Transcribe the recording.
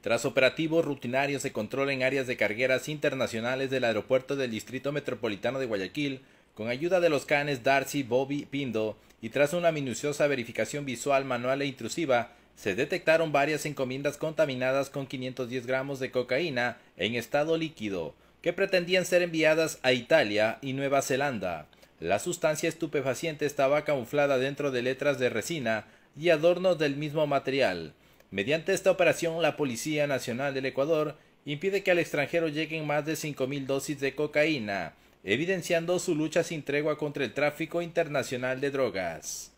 Tras operativos rutinarios de control en áreas de cargueras internacionales del aeropuerto del Distrito Metropolitano de Guayaquil, con ayuda de los canes Darcy, Bobby, Pindo, y tras una minuciosa verificación visual, manual e intrusiva, se detectaron varias encomiendas contaminadas con 510 gramos de cocaína en estado líquido, que pretendían ser enviadas a Italia y Nueva Zelanda. La sustancia estupefaciente estaba camuflada dentro de letras de resina y adornos del mismo material, Mediante esta operación, la Policía Nacional del Ecuador impide que al extranjero lleguen más de 5.000 dosis de cocaína, evidenciando su lucha sin tregua contra el tráfico internacional de drogas.